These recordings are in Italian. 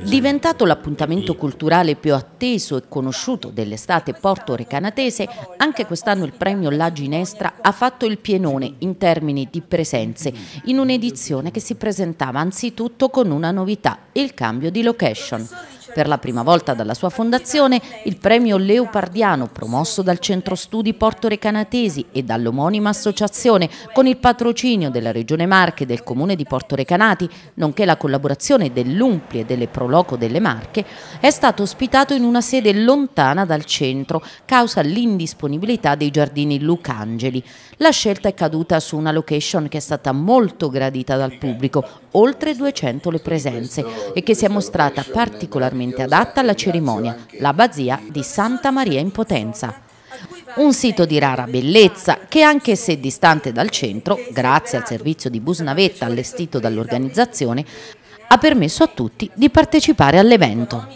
Diventato l'appuntamento culturale più atteso e conosciuto dell'estate porto-recanatese, anche quest'anno il premio La Ginestra ha fatto il pienone in termini di presenze, in un'edizione che si presentava anzitutto con una novità, il cambio di location. Per la prima volta dalla sua fondazione, il premio Leopardiano, promosso dal Centro Studi Porto Recanatesi e dall'omonima associazione, con il patrocinio della Regione Marche e del Comune di Porto Recanati, nonché la collaborazione dell'Umpli e delle Proloco delle Marche, è stato ospitato in una sede lontana dal centro, causa l'indisponibilità dei giardini Lucangeli. La scelta è caduta su una location che è stata molto gradita dal pubblico, oltre 200 le presenze, e che si è mostrata particolarmente perfettamente adatta alla cerimonia, l'abbazia di Santa Maria in Potenza. Un sito di rara bellezza che anche se distante dal centro, grazie al servizio di bus navetta allestito dall'organizzazione, ha permesso a tutti di partecipare all'evento.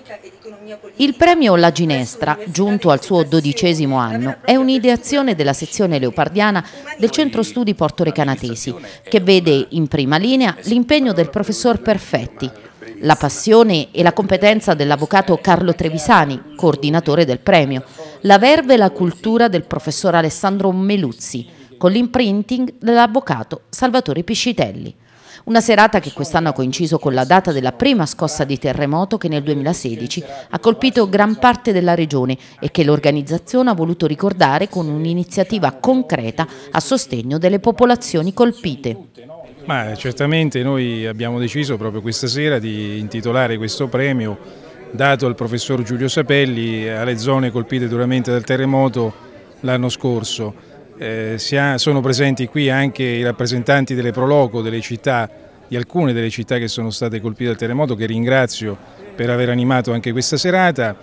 Il premio La Ginestra, giunto al suo dodicesimo anno, è un'ideazione della sezione leopardiana del Centro Studi Portorecanatesi, che vede in prima linea l'impegno del professor Perfetti, la passione e la competenza dell'avvocato Carlo Trevisani, coordinatore del premio, la verve e la cultura del professor Alessandro Meluzzi, con l'imprinting dell'avvocato Salvatore Piscitelli. Una serata che quest'anno ha coinciso con la data della prima scossa di terremoto che nel 2016 ha colpito gran parte della regione e che l'organizzazione ha voluto ricordare con un'iniziativa concreta a sostegno delle popolazioni colpite. Ma certamente noi abbiamo deciso proprio questa sera di intitolare questo premio dato al professor Giulio Sapelli alle zone colpite duramente dal terremoto l'anno scorso. Eh, ha, sono presenti qui anche i rappresentanti delle Proloco, delle città, di alcune delle città che sono state colpite dal terremoto, che ringrazio per aver animato anche questa serata.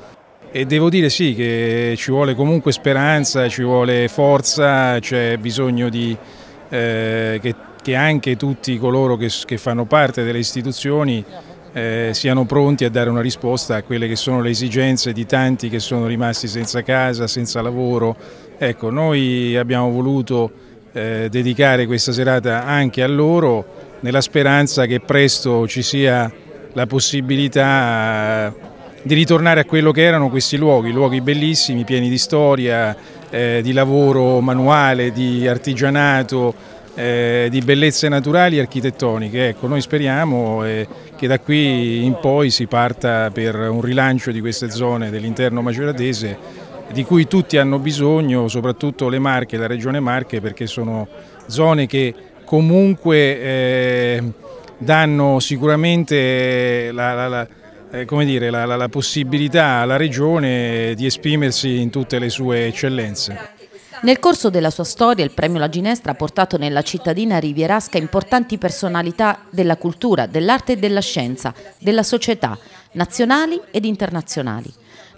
E devo dire sì che ci vuole comunque speranza, ci vuole forza, c'è bisogno di eh, che, che, anche tutti coloro che, che fanno parte delle istituzioni eh, siano pronti a dare una risposta a quelle che sono le esigenze di tanti che sono rimasti senza casa, senza lavoro. Ecco, noi abbiamo voluto eh, dedicare questa serata anche a loro nella speranza che presto ci sia la possibilità eh, di ritornare a quello che erano questi luoghi, luoghi bellissimi, pieni di storia, eh, di lavoro manuale, di artigianato, eh, di bellezze naturali e architettoniche. Ecco, noi speriamo eh, che da qui in poi si parta per un rilancio di queste zone dell'interno maceratese di cui tutti hanno bisogno, soprattutto le Marche, la regione Marche, perché sono zone che comunque eh, danno sicuramente la, la, la eh, dire, la, la, la possibilità alla Regione di esprimersi in tutte le sue eccellenze. Nel corso della sua storia il premio La Ginestra ha portato nella cittadina rivierasca importanti personalità della cultura, dell'arte e della scienza, della società, nazionali ed internazionali.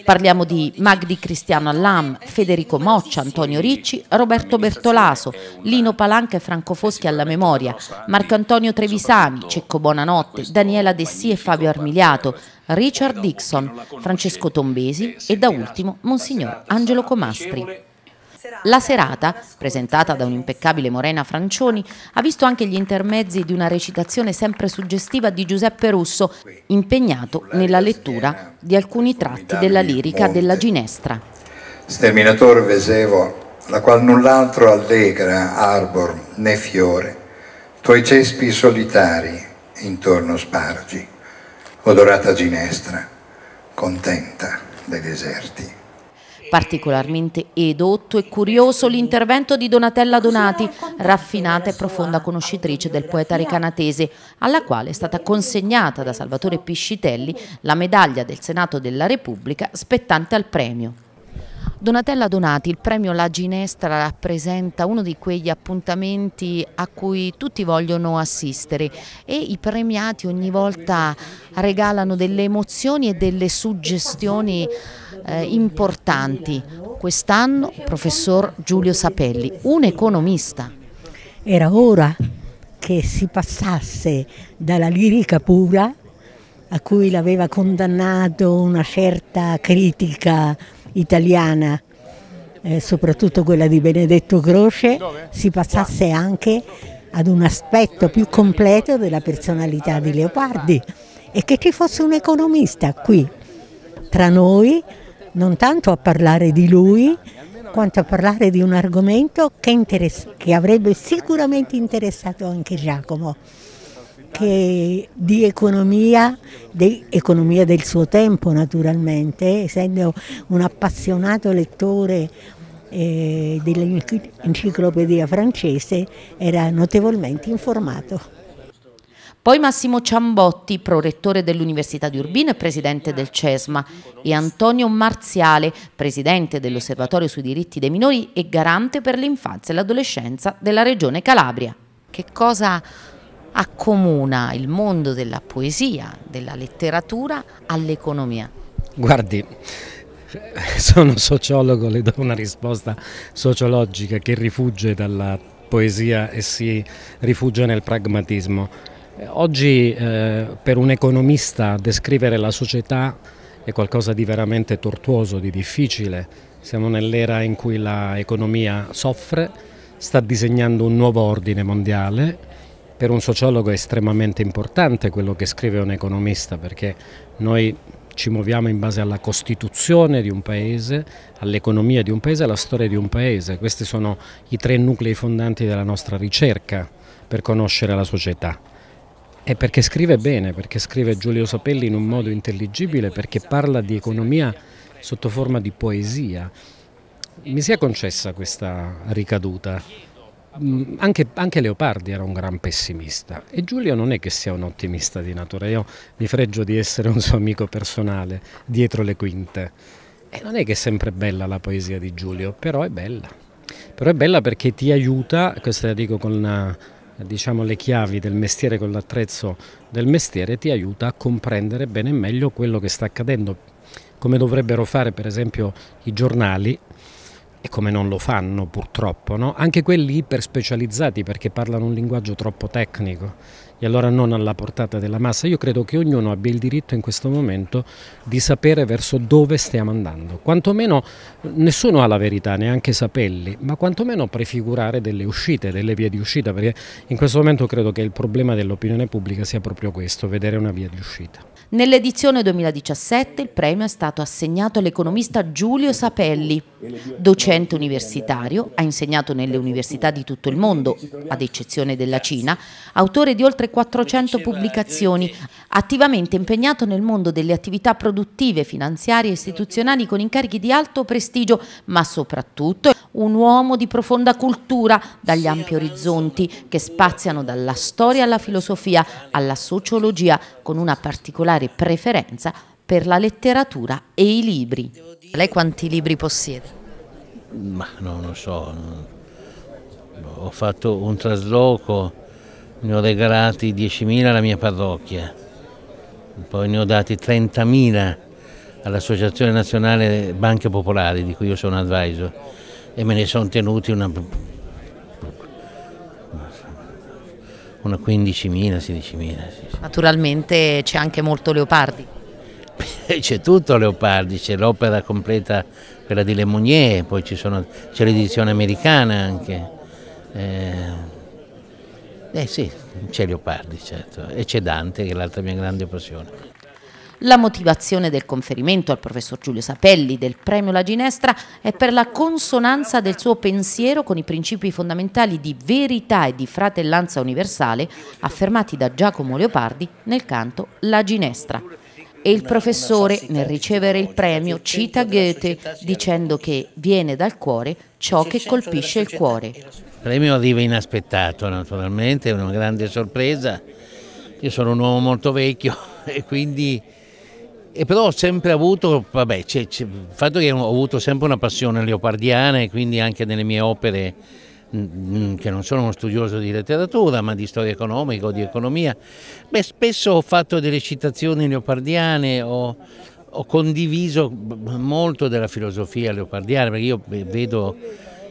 Parliamo di Magdi Cristiano Allam, Federico Moccia, Antonio Ricci, Roberto Bertolaso, Lino Palanca e Franco Foschi alla memoria, Marco Antonio Trevisani, Cecco Buonanotte, Daniela Dessì e Fabio Armigliato, Richard Dixon, Francesco Tombesi e da ultimo Monsignor Angelo Comastri. La serata, presentata da un'impeccabile Morena Francioni, ha visto anche gli intermezzi di una recitazione sempre suggestiva di Giuseppe Russo, impegnato nella lettura di alcuni tratti della lirica della ginestra. Sterminator Vesevo, la qual null'altro allegra arbor né fiore, tuoi cespi solitari intorno spargi, odorata ginestra, contenta dei deserti. Particolarmente edotto e curioso l'intervento di Donatella Donati, raffinata e profonda eh. conoscitrice del poeta recanatese, alla quale è stata consegnata da Salvatore Piscitelli la medaglia del Senato della Repubblica spettante al premio. Donatella Donati, il premio La Ginestra rappresenta uno di quegli appuntamenti a cui tutti vogliono assistere e i premiati ogni volta regalano delle emozioni e delle suggestioni eh, importanti. Quest'anno professor Giulio Sapelli, un economista. Era ora che si passasse dalla lirica pura, a cui l'aveva condannato una certa critica italiana, eh, soprattutto quella di Benedetto Croce, si passasse anche ad un aspetto più completo della personalità di Leopardi e che ci fosse un economista qui tra noi non tanto a parlare di lui, quanto a parlare di un argomento che, che avrebbe sicuramente interessato anche Giacomo, che di economia, di economia del suo tempo naturalmente, essendo un appassionato lettore eh, dell'enciclopedia francese, era notevolmente informato. Poi Massimo Ciambotti, prorettore dell'Università di Urbino e presidente del CESMA, e Antonio Marziale, presidente dell'Osservatorio sui diritti dei minori e garante per l'infanzia e l'adolescenza della Regione Calabria. Che cosa accomuna il mondo della poesia, della letteratura all'economia? Guardi, sono sociologo, le do una risposta sociologica che rifugge dalla poesia e si rifugia nel pragmatismo. Eh, oggi eh, per un economista descrivere la società è qualcosa di veramente tortuoso, di difficile. Siamo nell'era in cui l'economia soffre, sta disegnando un nuovo ordine mondiale. Per un sociologo è estremamente importante quello che scrive un economista perché noi ci muoviamo in base alla costituzione di un paese, all'economia di un paese alla storia di un paese. Questi sono i tre nuclei fondanti della nostra ricerca per conoscere la società. È perché scrive bene, perché scrive Giulio Sapelli in un modo intelligibile, perché parla di economia sotto forma di poesia. Mi si è concessa questa ricaduta. Mm, anche, anche, Leopardi era un gran pessimista e Giulio non è che sia un ottimista di natura, io mi freggio di essere un suo amico personale dietro le quinte. E non è che è sempre bella la poesia di Giulio, però è bella. Però è bella perché ti aiuta, questo la dico con diciamo, le chiavi del mestiere con l'attrezzo del mestiere ti aiuta a comprendere bene e meglio quello che sta accadendo, come dovrebbero fare per esempio i giornali e come non lo fanno purtroppo, no? anche quelli iperspecializzati perché parlano un linguaggio troppo tecnico e allora non alla portata della massa. Io credo che ognuno abbia il diritto in questo momento di sapere verso dove stiamo andando, quantomeno nessuno ha la verità, neanche Sapelli, ma quantomeno prefigurare delle uscite, delle vie di uscita, perché in questo momento credo che il problema dell'opinione pubblica sia proprio questo, vedere una via di uscita. Nell'edizione 2017 il premio è stato assegnato all'economista Giulio Sapelli, docente docente universitario, ha insegnato nelle università di tutto il mondo, ad eccezione della Cina, autore di oltre 400 pubblicazioni, attivamente impegnato nel mondo delle attività produttive, finanziarie e istituzionali con incarichi di alto prestigio, ma soprattutto un uomo di profonda cultura dagli ampi orizzonti che spaziano dalla storia alla filosofia, alla sociologia, con una particolare preferenza per la letteratura e i libri. Lei quanti libri possiede? Ma non lo so, ho fatto un trasloco, ne ho regalati 10.000 alla mia parrocchia, poi ne ho dati 30.000 all'Associazione Nazionale Banche Popolari, di cui io sono advisor, e me ne sono tenuti una, una 15.000, 16.000. Sì, sì. Naturalmente c'è anche molto Leopardi. c'è tutto Leopardi, c'è l'opera completa, quella di Le Mounier, poi c'è l'edizione americana anche. Eh, eh sì, c'è Leopardi certo e c'è Dante che è l'altra mia grande passione. La motivazione del conferimento al professor Giulio Sapelli del premio La Ginestra è per la consonanza del suo pensiero con i principi fondamentali di verità e di fratellanza universale affermati da Giacomo Leopardi nel canto La Ginestra. E il professore nel ricevere il premio cita Goethe dicendo che viene dal cuore ciò che colpisce il cuore. Il premio arriva inaspettato naturalmente, è una grande sorpresa. Io sono un uomo molto vecchio e quindi... E però ho sempre avuto, vabbè, c è, c è, il fatto che ho avuto sempre una passione leopardiana e quindi anche nelle mie opere Mm, mm, che non sono uno studioso di letteratura ma di storia economica o di economia, beh, spesso ho fatto delle citazioni leopardiane ho, ho condiviso molto della filosofia leopardiana perché io vedo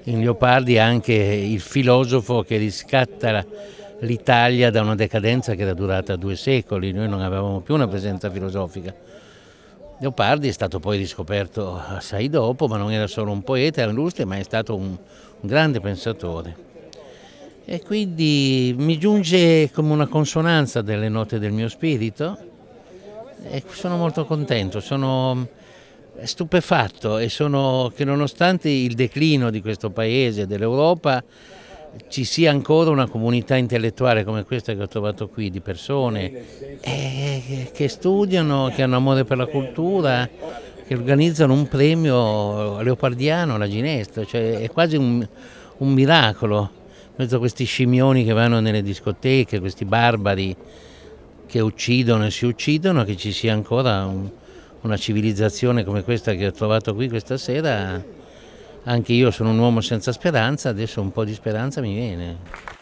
in Leopardi anche il filosofo che riscatta l'Italia da una decadenza che era durata due secoli, noi non avevamo più una presenza filosofica. Leopardi è stato poi riscoperto assai dopo, ma non era solo un poeta, era un illustre, ma è stato un, un grande pensatore. E quindi mi giunge come una consonanza delle note del mio spirito e sono molto contento, sono stupefatto e sono che nonostante il declino di questo paese, dell'Europa, ci sia ancora una comunità intellettuale come questa che ho trovato qui, di persone eh, che studiano, che hanno amore per la cultura che organizzano un premio leopardiano alla ginestra, cioè è quasi un, un miracolo in mezzo a questi scimioni che vanno nelle discoteche, questi barbari che uccidono e si uccidono, che ci sia ancora un, una civilizzazione come questa che ho trovato qui questa sera. Anche io sono un uomo senza speranza, adesso un po' di speranza mi viene.